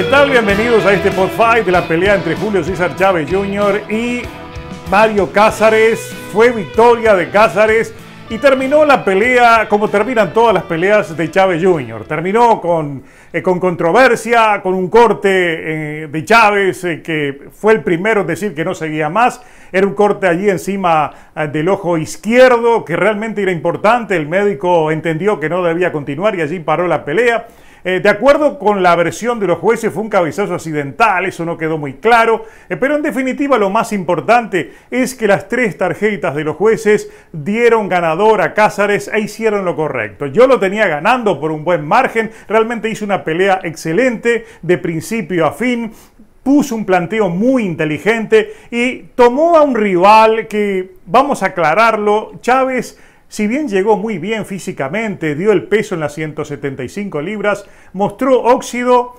¿Qué tal? Bienvenidos a este Podfight fight de la pelea entre Julio César Chávez Jr. y Mario Cázares. Fue victoria de Cázares y terminó la pelea como terminan todas las peleas de Chávez Jr. Terminó con, eh, con controversia, con un corte eh, de Chávez eh, que fue el primero en decir que no seguía más. Era un corte allí encima del ojo izquierdo que realmente era importante. El médico entendió que no debía continuar y allí paró la pelea. Eh, de acuerdo con la versión de los jueces, fue un cabezazo accidental, eso no quedó muy claro, eh, pero en definitiva lo más importante es que las tres tarjetas de los jueces dieron ganador a Cázares e hicieron lo correcto. Yo lo tenía ganando por un buen margen, realmente hizo una pelea excelente de principio a fin, puso un planteo muy inteligente y tomó a un rival que, vamos a aclararlo, Chávez si bien llegó muy bien físicamente, dio el peso en las 175 libras, mostró óxido,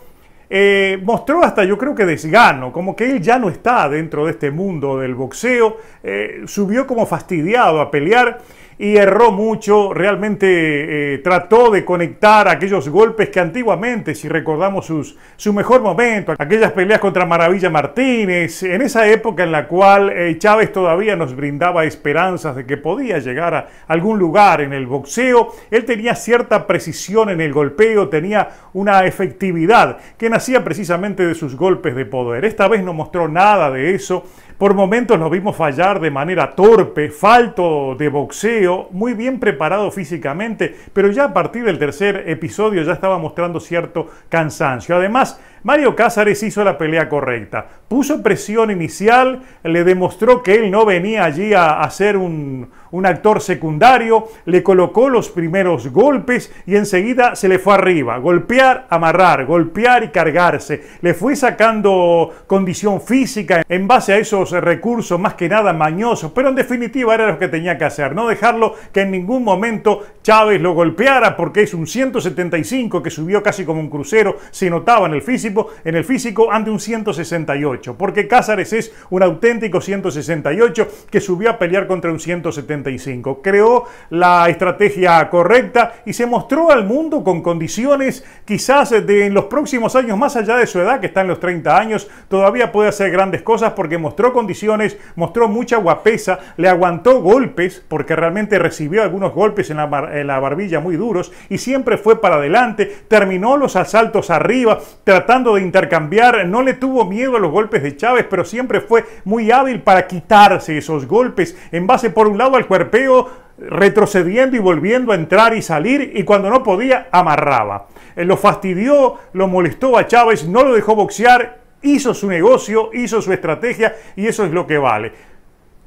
eh, mostró hasta yo creo que desgano, como que él ya no está dentro de este mundo del boxeo, eh, subió como fastidiado a pelear y erró mucho, realmente eh, trató de conectar aquellos golpes que antiguamente, si recordamos sus, su mejor momento, aquellas peleas contra Maravilla Martínez, en esa época en la cual eh, Chávez todavía nos brindaba esperanzas de que podía llegar a algún lugar en el boxeo, él tenía cierta precisión en el golpeo, tenía una efectividad que nacía precisamente de sus golpes de poder. Esta vez no mostró nada de eso, por momentos lo vimos fallar de manera torpe, falto de boxeo, muy bien preparado físicamente, pero ya a partir del tercer episodio ya estaba mostrando cierto cansancio. Además, Mario Cázares hizo la pelea correcta, puso presión inicial, le demostró que él no venía allí a, ser un, un actor secundario, le colocó los primeros golpes y enseguida se le fue arriba. Golpear, amarrar, golpear y cargarse. Le fue sacando condición física en base a esos recursos más que nada mañosos, pero en definitiva era lo que tenía que hacer, no dejarlo que en ningún momento Chávez lo golpeara porque es un 175 que subió casi como un crucero, se notaba en el físico, en el físico ante un 168, porque Cázares es un auténtico 168 que subió a pelear contra un 175. Creó la estrategia correcta y se mostró al mundo con condiciones quizás de en los próximos años, más allá de su edad que está en los 30 años, todavía puede hacer grandes cosas porque mostró condiciones, mostró mucha guapesa, le aguantó golpes, porque realmente recibió algunos golpes en la, en la barbilla muy duros, y siempre fue para adelante, terminó los asaltos arriba, tratando de intercambiar, no le tuvo miedo a los golpes de Chávez, pero siempre fue muy hábil para quitarse esos golpes, en base por un lado al cuerpeo retrocediendo y volviendo a entrar y salir y cuando no podía amarraba. Eh, lo fastidió, lo molestó a Chávez, no lo dejó boxear Hizo su negocio, hizo su estrategia y eso es lo que vale.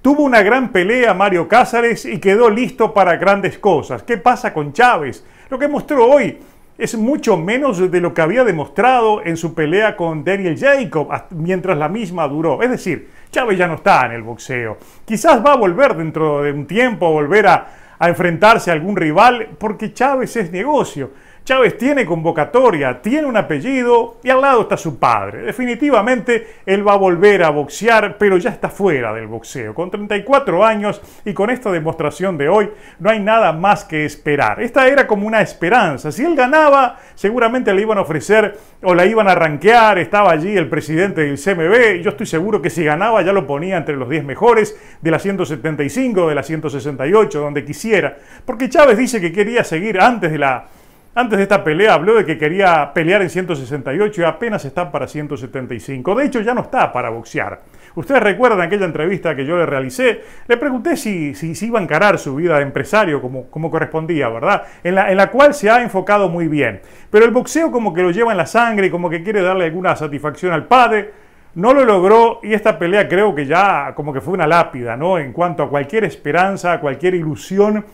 Tuvo una gran pelea Mario Cáceres y quedó listo para grandes cosas. ¿Qué pasa con Chávez? Lo que mostró hoy es mucho menos de lo que había demostrado en su pelea con Daniel Jacob mientras la misma duró. Es decir, Chávez ya no está en el boxeo. Quizás va a volver dentro de un tiempo, volver a enfrentarse a algún rival, porque Chávez es negocio. Chávez tiene convocatoria, tiene un apellido y al lado está su padre. Definitivamente él va a volver a boxear, pero ya está fuera del boxeo. Con 34 años y con esta demostración de hoy, no hay nada más que esperar. Esta era como una esperanza. Si él ganaba, seguramente le iban a ofrecer o la iban a ranquear. Estaba allí el presidente del CMB. Yo estoy seguro que si ganaba ya lo ponía entre los 10 mejores de la 175, de la 168, donde quisiera. Porque Chávez dice que quería seguir antes de la antes de esta pelea habló de que quería pelear en 168 y apenas está para 175. De hecho, ya no está para boxear. Ustedes recuerdan aquella entrevista que yo le realicé. Le pregunté si, si, iba a encarar su vida de empresario como, como correspondía, ¿verdad? En la, en la, cual se ha enfocado muy bien. Pero el boxeo como que lo lleva en la sangre y como que quiere darle alguna satisfacción al padre. No lo logró y esta pelea creo que ya como que fue una lápida, ¿no? En cuanto a cualquier esperanza, a cualquier ilusión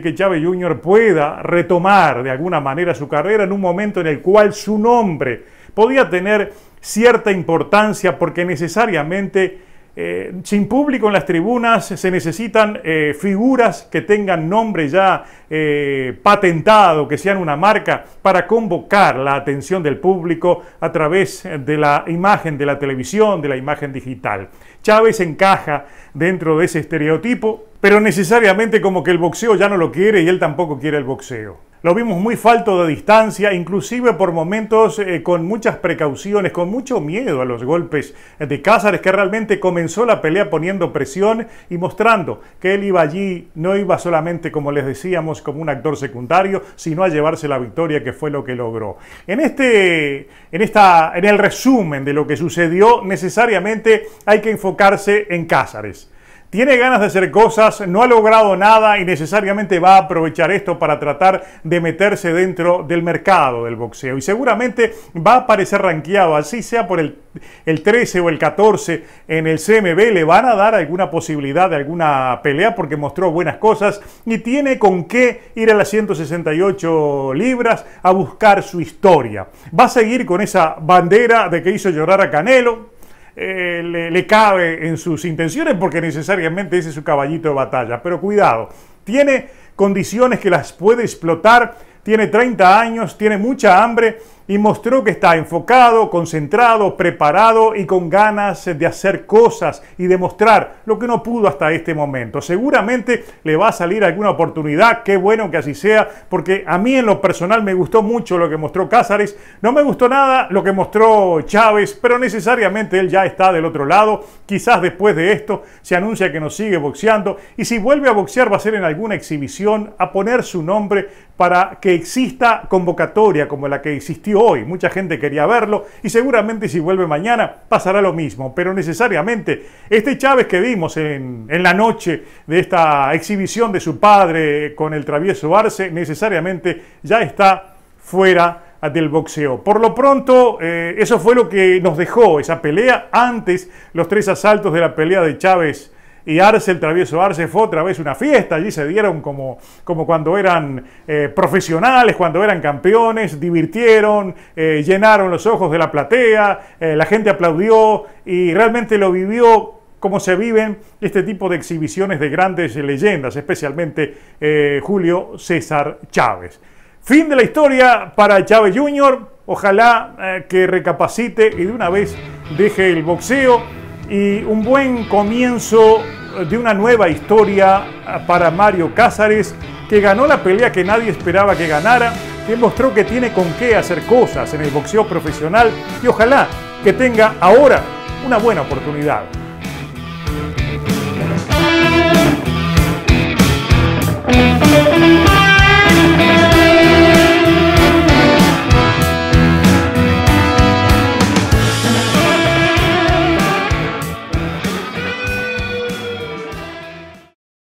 que Chávez Jr. pueda retomar de alguna manera su carrera en un momento en el cual su nombre podía tener cierta importancia porque necesariamente eh, sin público en las tribunas se necesitan eh, figuras que tengan nombre ya eh, patentado, que sean una marca, para convocar la atención del público a través de la imagen de la televisión, de la imagen digital. Chávez encaja dentro de ese estereotipo, pero necesariamente como que el boxeo ya no lo quiere y él tampoco quiere el boxeo. Lo vimos muy falto de distancia, inclusive por momentos eh, con muchas precauciones, con mucho miedo a los golpes de Cázares, que realmente comenzó la pelea poniendo presión y mostrando que él iba allí, no iba solamente, como les decíamos, como un actor secundario, sino a llevarse la victoria, que fue lo que logró. En, este, en, esta, en el resumen de lo que sucedió, necesariamente hay que enfocarse en Cázares tiene ganas de hacer cosas, no ha logrado nada y necesariamente va a aprovechar esto para tratar de meterse dentro del mercado del boxeo. Y seguramente va a aparecer ranqueado, así sea por el, el 13 o el 14 en el CMB, le van a dar alguna posibilidad de alguna pelea porque mostró buenas cosas y tiene con qué ir a las 168 libras a buscar su historia. Va a seguir con esa bandera de que hizo llorar a Canelo, eh, le, le cabe en sus intenciones porque necesariamente ese es su caballito de batalla. Pero cuidado, tiene condiciones que las puede explotar, tiene 30 años, tiene mucha hambre y mostró que está enfocado, concentrado, preparado y con ganas de hacer cosas y mostrar lo que no pudo hasta este momento. Seguramente le va a salir alguna oportunidad, qué bueno que así sea, porque a mí en lo personal me gustó mucho lo que mostró Cázares, no me gustó nada lo que mostró Chávez, pero necesariamente él ya está del otro lado, quizás después de esto se anuncia que nos sigue boxeando y si vuelve a boxear va a ser en alguna exhibición, a poner su nombre para que exista convocatoria como la que existió hoy, mucha gente quería verlo y seguramente si vuelve mañana pasará lo mismo, pero necesariamente este Chávez que vimos en, la noche de esta exhibición de su padre con el travieso Arce, necesariamente ya está fuera del boxeo. Por lo pronto, eh, eso fue lo que nos dejó esa pelea. Antes, los tres asaltos de la pelea de Chávez y Arce, el travieso Arce, fue otra vez una fiesta. Allí se dieron como, como cuando eran eh, profesionales, cuando eran campeones, divirtieron, eh, llenaron los ojos de la platea, eh, la gente aplaudió y realmente lo vivió como se viven este tipo de exhibiciones de grandes leyendas, especialmente Julio César Chávez. Fin de la historia para Chávez Jr. Ojalá que recapacite y de una vez deje el boxeo y un buen comienzo de una nueva historia eh, para Mario Cázares, que ganó la pelea que nadie esperaba que ganara, que mostró que tiene con qué hacer cosas en el boxeo profesional y ojalá que tenga ahora una buena oportunidad.